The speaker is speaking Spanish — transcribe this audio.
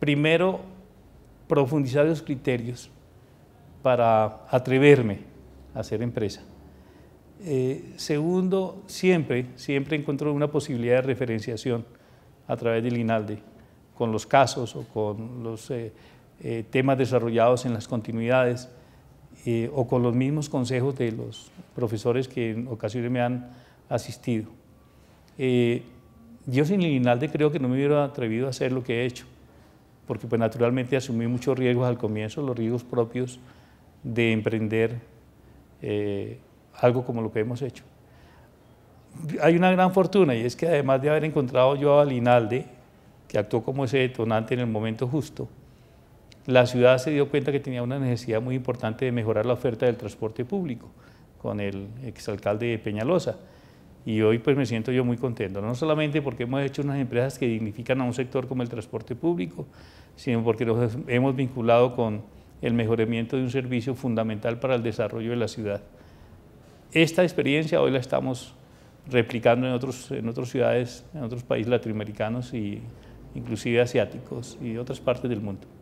primero profundizar los criterios para atreverme a hacer empresa. Eh, segundo, siempre, siempre encuentro una posibilidad de referenciación a través del INALDE, con los casos o con los eh, eh, temas desarrollados en las continuidades o con los mismos consejos de los profesores que en ocasiones me han asistido. yo sin el INALDE creo que no me hubiera atrevido a hacer lo que he hecho porque pues naturalmente asumí muchos riesgos al comienzo, los riesgos propios de emprender eh, algo como lo que hemos hecho. Hay una gran fortuna y es que además de haber encontrado yo a Linalde, que actuó como ese detonante en el momento justo, la ciudad se dio cuenta que tenía una necesidad muy importante de mejorar la oferta del transporte público con el exalcalde de Peñalosa. Y hoy pues me siento yo muy contento, no solamente porque hemos hecho unas empresas que dignifican a un sector como el transporte público, sino porque los hemos vinculado con el mejoramiento de un servicio fundamental para el desarrollo de la ciudad. Esta experiencia hoy la estamos replicando en, otros, en otras ciudades, en otros países latinoamericanos e inclusive asiáticos y otras partes del mundo.